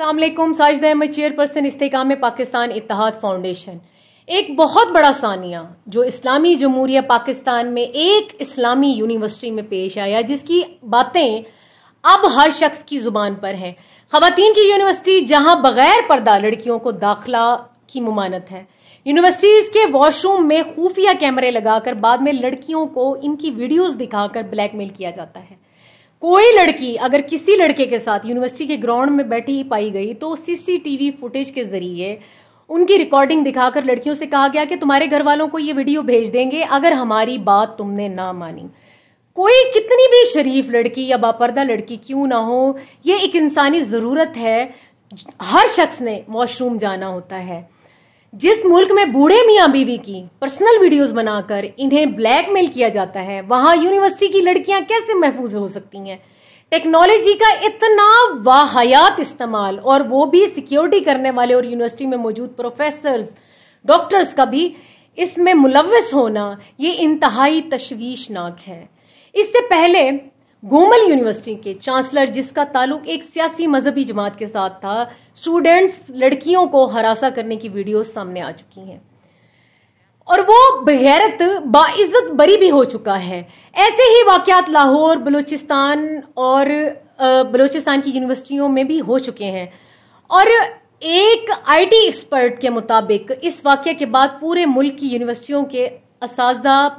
Aslam Sajjad Ahmed chairperson Istehkam Pakistan Ittehad foundation एक बहुत बड़ा सानिया जो इस्लामी जमूरिया पाकिस्तान में एक इस्लामी यूनिवर्सिटी में पेश आया जिसकी बातें अब हर शख्स की ज़ुबान पर हैं ख़वातीन की यूनिवर्सिटी जहां बग़ैर पर्दा लड़कियों को दाखिला की ममानत है यूनिवर्सिटीज़ के वॉशरूम में खुफिया कैमरे लगाकर बाद में लड़कियों को इनकी वीडियोज़ दिखाकर ब्लैकमेल किया जाता है कोई लड़की अगर किसी लड़के के साथ यूनिवर्सिटी के ग्राउंड में बैठी ही पाई गई तो सीसीटीवी फुटेज के जरिए उनकी रिकॉर्डिंग दिखाकर लड़कियों से कहा गया कि तुम्हारे घर वालों को ये वीडियो भेज देंगे अगर हमारी बात तुमने ना मानी कोई कितनी भी शरीफ लड़की या बापरदा लड़की क्यों ना हो ये एक इंसानी ज़रूरत है हर शख्स ने वॉशरूम जाना होता है जिस मुल्क में बूढ़े मियाँ बीवी की पर्सनल वीडियोस बनाकर इन्हें ब्लैकमेल किया जाता है वहाँ यूनिवर्सिटी की लड़कियाँ कैसे महफूज हो सकती हैं टेक्नोलॉजी का इतना वाहयात इस्तेमाल और वो भी सिक्योरिटी करने वाले और यूनिवर्सिटी में मौजूद प्रोफेसर्स डॉक्टर्स का भी इसमें मुलवस होना ये इंतहाई तशवीशनाक है इससे पहले गोमल यूनिवर्सिटी के चांसलर जिसका ताल्लुक एक सियासी मजहबी जमात के साथ था स्टूडेंट्स लड़कियों को हरासा करने की वीडियो सामने आ चुकी हैं और वो बगैरत बाइज्जत बरी भी हो चुका है ऐसे ही वाक़ात लाहौर बलूचिस्तान और बलूचिस्तान की यूनिवर्सिटियों में भी हो चुके हैं और एक आईटी एक्सपर्ट के मुताबिक इस वाक्य के बाद पूरे मुल्क की यूनिवर्सिटियों के इस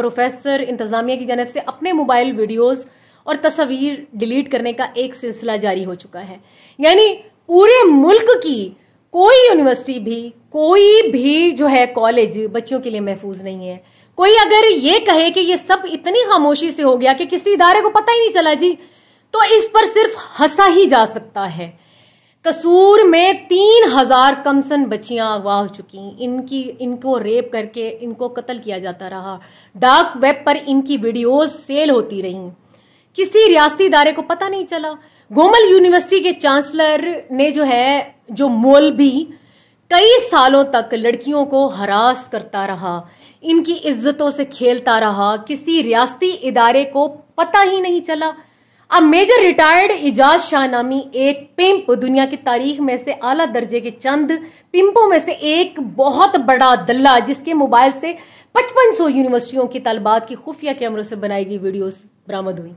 प्रोफेसर इंतज़ामिया की जानब से अपने मोबाइल वीडियोज़ और तस्वीर डिलीट करने का एक सिलसिला जारी हो चुका है यानी पूरे मुल्क की कोई यूनिवर्सिटी भी कोई भी जो है कॉलेज बच्चों के लिए महफूज नहीं है कोई अगर ये कहे कि ये सब इतनी खामोशी से हो गया कि किसी इदारे को पता ही नहीं चला जी तो इस पर सिर्फ हंसा ही जा सकता है कसूर में तीन हजार कमसन बच्चियां अगवा हो चुकी इनकी इनको रेप करके इनको कत्ल किया जाता रहा डार्क वेब पर इनकी वीडियोस सेल होती रहीं किसी रियासती इदारे को पता नहीं चला गोमल यूनिवर्सिटी के चांसलर ने जो है जो मोल भी कई सालों तक लड़कियों को हरास करता रहा इनकी इज्जतों से खेलता रहा किसी रियासती इदारे को पता ही नहीं चला अब मेजर रिटायर्ड एजाज शाह नामी एक पिंप दुनिया की तारीख में से आला दर्जे के चंद पिंपों में से एक बहुत बड़ा दल्ला जिसके मोबाइल से पचपन सौ यूनिवर्सिटियों की तलबात की खुफिया कैमरों से बनाई गई वीडियोस बरामद हुई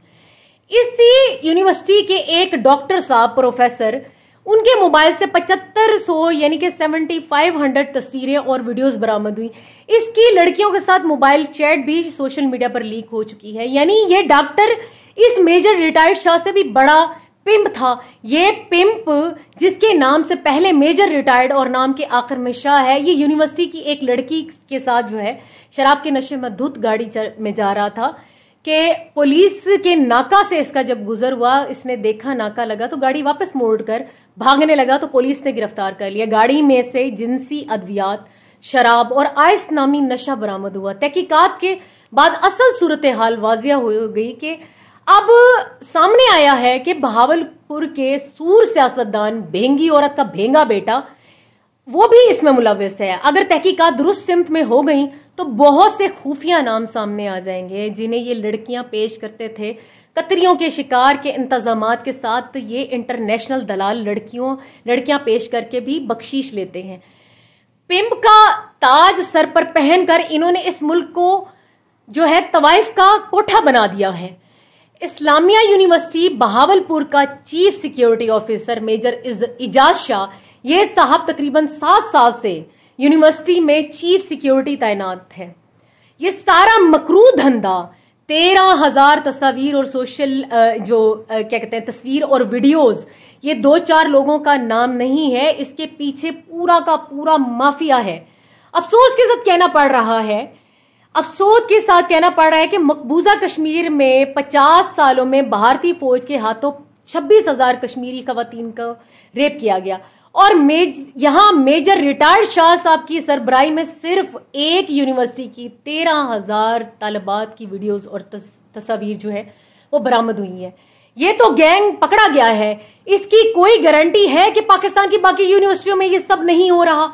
इसी यूनिवर्सिटी के एक डॉक्टर साहब प्रोफेसर उनके मोबाइल से पचहत्तर सौ यानी कि सेवेंटी फाइव हंड्रेड तस्वीरें और वीडियोस बरामद हुई इसकी लड़कियों के साथ मोबाइल चैट भी सोशल मीडिया पर लीक हो चुकी है यानी ये डॉक्टर इस मेजर रिटायर्ड शाह से भी बड़ा पिंप था ये पिंप जिसके नाम से पहले मेजर रिटायर्ड और नाम के आखिर में शाह है ये यूनिवर्सिटी की एक लड़की के साथ जो है शराब के नशे में धुत गाड़ी में जा रहा था कि पुलिस के नाका से इसका जब गुजर हुआ इसने देखा नाका लगा तो गाड़ी वापस मोड़ कर भागने लगा तो पुलिस ने गिरफ्तार कर लिया गाड़ी में से जिनसी अद्वियात शराब और आयस नामी नशा बरामद हुआ तहकीकत के बाद असल सूरत हाल वाजिया हो गई कि अब सामने आया है कि बहावलपुर के सूर सियासतदान भेंगी औरत का भेंगा बेटा वो भी इसमें मुलविस है अगर तहकीकत दुरुस्त सिमत में हो गई तो बहुत से खुफिया नाम सामने आ जाएंगे जिन्हें ये लड़कियां पेश करते थे कतरियों के शिकार के इंतजाम के साथ तो ये इंटरनेशनल दलाल लड़कियों लड़कियां पेश करके भी बख्शीश लेते हैं पिम्प का ताज सर पर पहनकर इन्होंने इस मुल्क को जो है तवाइफ का कोठा बना दिया है इस्लामिया यूनिवर्सिटी बहावलपुर का chief security officer major Ijaz Shah ये साहब तकरीबन सात साल से यूनिवर्सिटी में चीफ सिक्योरिटी तैनात है ये सारा मकरू धंधा तेरह हज़ार तस्वीर और सोशल जो क्या कहते हैं तस्वीर और वीडियोस ये दो चार लोगों का नाम नहीं है इसके पीछे पूरा का पूरा माफिया है अफसोस के साथ कहना पड़ रहा है अफसोस के साथ कहना पड़ रहा है कि मकबूजा कश्मीर में 50 सालों में भारतीय फौज के हाथों छब्बीस हज़ार कश्मीरी खातन का रेप किया गया और मेज यहाँ मेजर रिटायर्ड शाह साहब की सरबराही में सिर्फ एक यूनिवर्सिटी की तेरह हज़ार तलबात की वीडियोस और तस, तस्वीर जो है वो बरामद हुई है ये तो गैंग पकड़ा गया है इसकी कोई गारंटी है कि पाकिस्तान की बाकी यूनिवर्सिटियों में ये सब नहीं हो रहा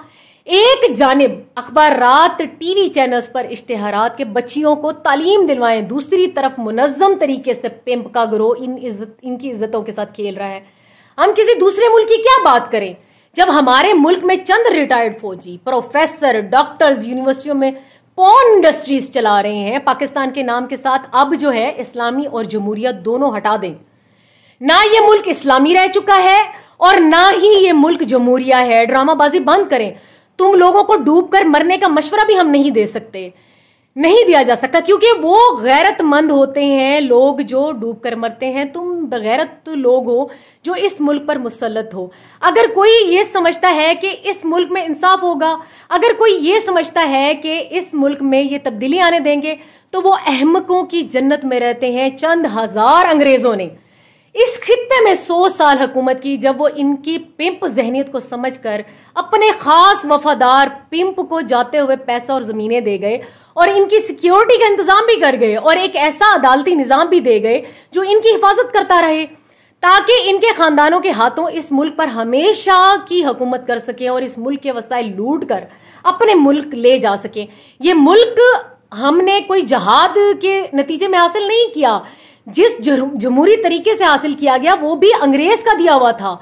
एक जानब अखबार टीवी चैनल्स पर इश्तहारात के बच्चियों को तालीम दिलवाएं दूसरी तरफ मुनज़म तरीके से पिंप का ग्रोह इन इज्जत इनकी इज्जतों के साथ खेल रहा है हम किसी दूसरे मुल्क की क्या बात करें जब हमारे मुल्क में चंद रिटायर्ड फौजी प्रोफेसर डॉक्टर्स यूनिवर्सिटियों में पोन इंडस्ट्रीज चला रहे हैं पाकिस्तान के नाम के साथ अब जो है इस्लामी और जमहूरियत दोनों हटा दें ना ये मुल्क इस्लामी रह चुका है और ना ही ये मुल्क जमहूरिया है ड्रामाबाजी बंद करें तुम लोगों को डूब कर मरने का मशवरा भी हम नहीं दे सकते नहीं दिया जा सकता क्योंकि वो गैरतमंद होते हैं लोग जो डूब कर मरते हैं तुम गैरत लोग हो जो इस मुल्क पर मुसलत हो अगर कोई ये समझता है कि इस मुल्क में इंसाफ होगा अगर कोई ये समझता है कि इस मुल्क में ये तब्दीली आने देंगे तो वो अहमकों की जन्नत में रहते हैं चंद हजार अंग्रेज़ों ने इस खत्े में सौ साल हुकूमत की जब वो इनकी पिंप जहनीत को समझ कर अपने ख़ास वफादार पिंप को जाते हुए पैसा और ज़मीनें दे गए और इनकी सिक्योरिटी का इंतज़ाम भी कर गए और एक ऐसा अदालती निज़ाम भी दे गए जो इनकी हिफाजत करता रहे ताकि इनके ख़ानदानों के हाथों इस मुल्क पर हमेशा की हकूमत कर सके और इस मुल्क के वसाइल लूट कर अपने मुल्क ले जा सकें ये मुल्क हमने कोई जहाद के नतीजे में हासिल नहीं किया जिस जमहूरी तरीके से हासिल किया गया वो भी अंग्रेज का दिया हुआ था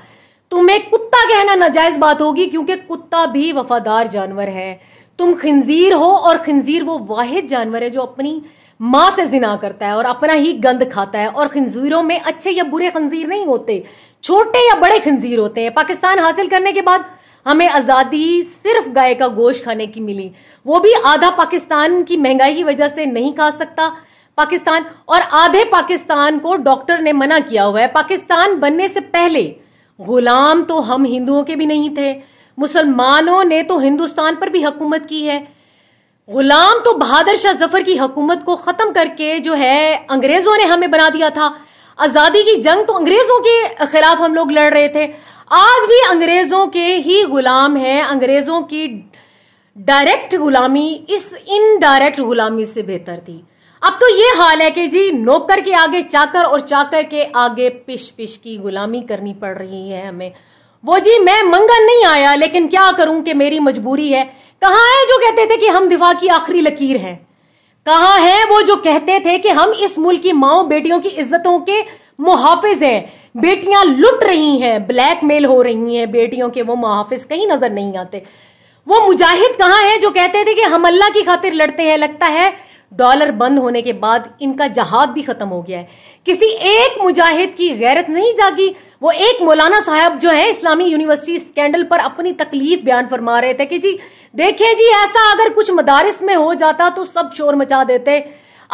तुम्हें तो कुत्ता कहना नाजायज बात होगी क्योंकि कुत्ता भी वफादार जानवर है तुम खंजीर हो और खंजीर वो वाहिद जानवर है जो अपनी माँ से जिना करता है और अपना ही गंद खाता है और खंजीरों में अच्छे या बुरे खंजीर नहीं होते छोटे या बड़े खंजीर होते हैं पाकिस्तान हासिल करने के बाद हमें आज़ादी सिर्फ गाय का गोश्त खाने की मिली वो भी आधा पाकिस्तान की महंगाई की वजह से नहीं खा सकता पाकिस्तान और आधे पाकिस्तान को डॉक्टर ने मना किया हुआ है पाकिस्तान बनने से पहले गुलाम तो हम हिंदुओं के भी नहीं थे मुसलमानों ने तो हिंदुस्तान पर भी हुकूमत की है गुलाम तो बहादुर शाह जफर की हुकूमत को ख़त्म करके जो है अंग्रेज़ों ने हमें बना दिया था आज़ादी की जंग तो अंग्रेज़ों के खिलाफ हम लोग लड़ रहे थे आज भी अंग्रेज़ों के ही गुलाम हैं अंग्रेज़ों की डायरेक्ट गुलामी इस इनडायरेक्ट गुलामी से बेहतर थी अब तो ये हाल है कि जी नौकर के आगे चाकर और चाकर के आगे पिश पिश की गुलामी करनी पड़ रही है हमें वो जी मैं मंगन नहीं आया लेकिन क्या करूं कि मेरी मजबूरी है कहाँ है जो कहते थे कि हम दिफा की आखिरी लकीर हैं कहाँ है वो जो कहते थे कि हम इस मुल्क की माओ बेटियों की इज्जतों के मुहाफिज हैं बेटियां लुट रही हैं ब्लैकमेल हो रही हैं बेटियों के वो मुहाफिज कहीं नजर नहीं आते वो मुजाहिद कहाँ है जो कहते थे कि हम अल्लाह की खातिर लड़ते हैं लगता है डॉलर बंद होने के बाद इनका जहाद भी ख़त्म हो गया है किसी एक मुजाहिद की गैरत नहीं जागी वो एक मौलाना साहब जो है इस्लामी यूनिवर्सिटी स्कैंडल पर अपनी तकलीफ बयान फरमा रहे थे कि जी देखें जी ऐसा अगर कुछ मदारिस में हो जाता तो सब शोर मचा देते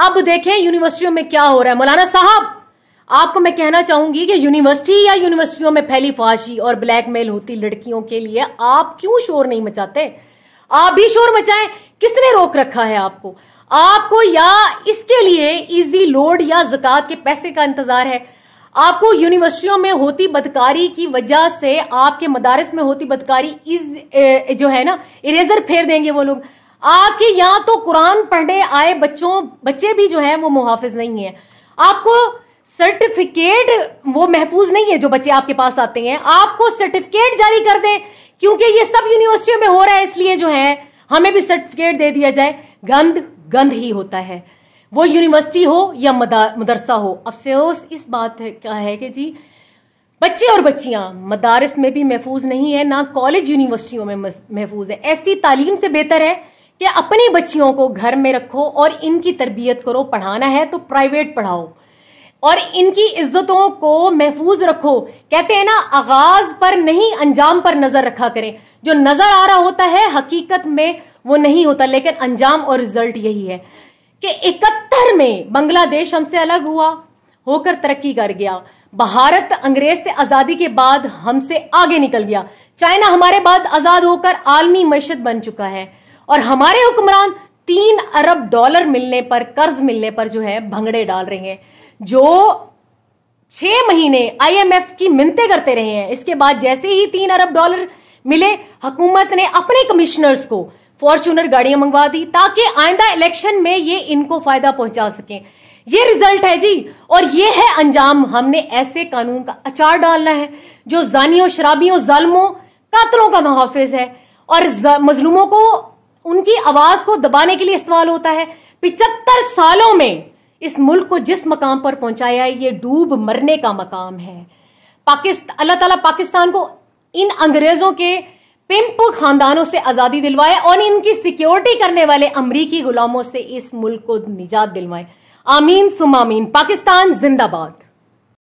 अब देखें यूनिवर्सिटियों में क्या हो रहा है मौलाना साहब आपको मैं कहना चाहूंगी कि यूनिवर्सिटी या यूनिवर्सिटियों में फैली फाशी और ब्लैकमेल होती लड़कियों के लिए आप क्यों शोर नहीं मचाते आप भी शोर मचाएं किसने रोक रखा है आपको आपको या इसके लिए इजी लोड या जक़ात के पैसे का इंतज़ार है आपको यूनिवर्सिटियों में होती बदकारी की वजह से आपके मदारस में होती बदकारी इज जो है ना इरेजर फेर देंगे वो लोग आपके यहाँ तो कुरान पढ़ने आए बच्चों बच्चे भी जो है वो मुहाफिज नहीं है आपको सर्टिफिकेट वो महफूज नहीं है जो बच्चे आपके पास आते हैं आपको सर्टिफिकेट जारी कर दें क्योंकि ये सब यूनिवर्सिटियों में हो रहा है इसलिए जो है हमें भी सर्टिफिकेट दे दिया जाए गंद गंध ही होता है वो यूनिवर्सिटी हो या मदरसा हो अफसोस इस बात का है कि जी बच्चे और बच्चियां मदारस में भी महफूज नहीं है ना कॉलेज यूनिवर्सिटियों में महफूज है ऐसी तालीम से बेहतर है कि अपनी बच्चियों को घर में रखो और इनकी तरबियत करो पढ़ाना है तो प्राइवेट पढ़ाओ और इनकी इज्जतों को महफूज रखो कहते हैं ना आगाज पर नहीं अंजाम पर नजर रखा करें जो नजर आ रहा होता है हकीकत में वो नहीं होता लेकिन अंजाम और रिजल्ट यही है कि इकहत्तर में बांग्लादेश हमसे अलग हुआ होकर तरक्की कर गया भारत अंग्रेज से आज़ादी के बाद हमसे आगे निकल गया चाइना हमारे बाद आज़ाद होकर आलमी मैशत बन चुका है और हमारे हुक्मरान तीन अरब डॉलर मिलने पर कर्ज मिलने पर जो है भंगड़े डाल रहे हैं जो छह महीने आईएमएफ की मिनते करते रहे हैं इसके बाद जैसे ही तीन अरब डॉलर मिले हुकूमत ने अपने कमिश्नर्स को फॉर्चूनर गाड़ियां मंगवा दी ताकि आइंदा इलेक्शन में ये इनको फायदा पहुंचा सके ये रिजल्ट है जी और ये है अंजाम हमने ऐसे कानून का अचार डालना है जो जानियों शराबियों जालमों कातलों का मुहाफिज है और मजलूमों को उनकी आवाज़ को दबाने के लिए इस्तेमाल होता है पिचहत्तर सालों में इस मुल्क को जिस मकाम पर पहुंचाया है ये डूब मरने का मकाम है पाकिस्तान अल्लाह ताला पाकिस्तान को इन अंग्रेज़ों के पिंप खानदानों से आजादी दिलवाए और इनकी सिक्योरिटी करने वाले अमरीकी गुलामों से इस मुल्क को निजात दिलवाए आमीन सुमामीन पाकिस्तान जिंदाबाद